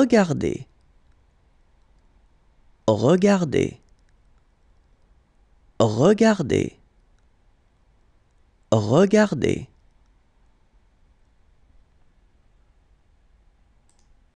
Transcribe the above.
Regardez. Regardez. Regardez. Regardez.